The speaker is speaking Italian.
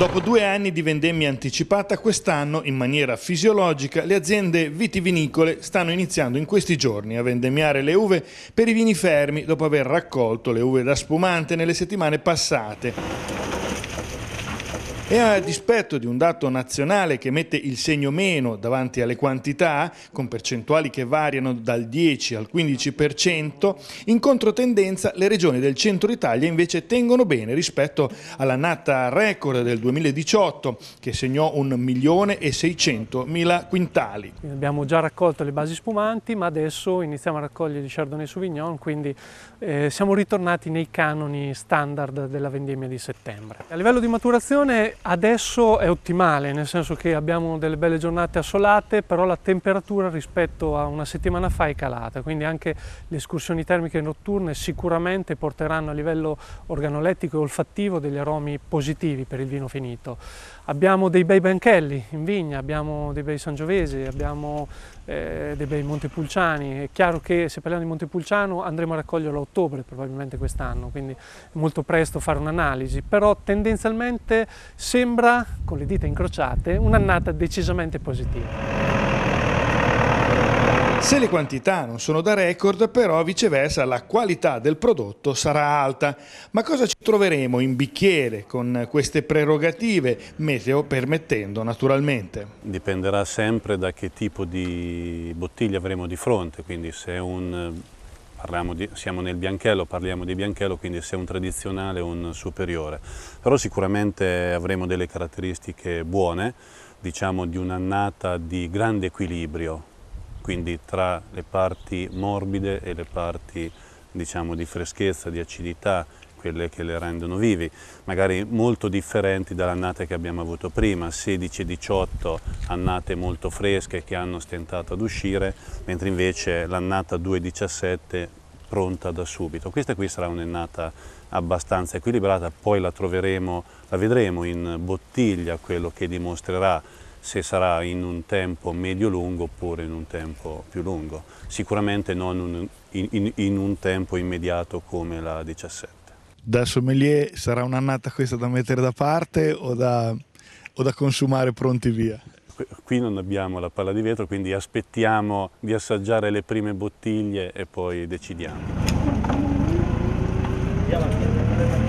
Dopo due anni di vendemmia anticipata, quest'anno, in maniera fisiologica, le aziende vitivinicole stanno iniziando in questi giorni a vendemmiare le uve per i vini fermi dopo aver raccolto le uve da spumante nelle settimane passate. E a dispetto di un dato nazionale che mette il segno meno davanti alle quantità, con percentuali che variano dal 10 al 15%, in controtendenza le regioni del centro Italia invece tengono bene rispetto alla all'annata record del 2018 che segnò 1 milione e 600 mila quintali. Abbiamo già raccolto le basi spumanti ma adesso iniziamo a raccogliere il Chardonnay Sauvignon quindi eh, siamo ritornati nei canoni standard della vendemmia di settembre. A livello di maturazione Adesso è ottimale, nel senso che abbiamo delle belle giornate assolate, però la temperatura rispetto a una settimana fa è calata, quindi anche le escursioni termiche notturne sicuramente porteranno a livello organolettico e olfattivo degli aromi positivi per il vino finito. Abbiamo dei bei Benchelli in vigna, abbiamo dei bei Sangiovesi, abbiamo eh, dei bei Montepulciani. È chiaro che se parliamo di Montepulciano andremo a raccoglierlo a ottobre probabilmente quest'anno, quindi è molto presto fare un'analisi, però tendenzialmente sembra, con le dita incrociate, un'annata decisamente positiva. Se le quantità non sono da record, però viceversa la qualità del prodotto sarà alta. Ma cosa ci troveremo in bicchiere con queste prerogative, meteo permettendo naturalmente? Dipenderà sempre da che tipo di bottiglia avremo di fronte, quindi se è un di, siamo nel bianchello, parliamo di bianchello, quindi se è un tradizionale o un superiore, però sicuramente avremo delle caratteristiche buone, diciamo di un'annata di grande equilibrio, quindi tra le parti morbide e le parti diciamo, di freschezza, di acidità, quelle che le rendono vivi, magari molto differenti dall'annata che abbiamo avuto prima, 16-18 annate molto fresche che hanno stentato ad uscire, mentre invece l'annata 2-17 pronta da subito. Questa qui sarà un'ennata abbastanza equilibrata, poi la troveremo, la vedremo in bottiglia, quello che dimostrerà se sarà in un tempo medio-lungo oppure in un tempo più lungo, sicuramente non in, in, in un tempo immediato come la 17 da sommelier sarà un'annata questa da mettere da parte o da, o da consumare pronti via? Qui non abbiamo la palla di vetro, quindi aspettiamo di assaggiare le prime bottiglie e poi decidiamo.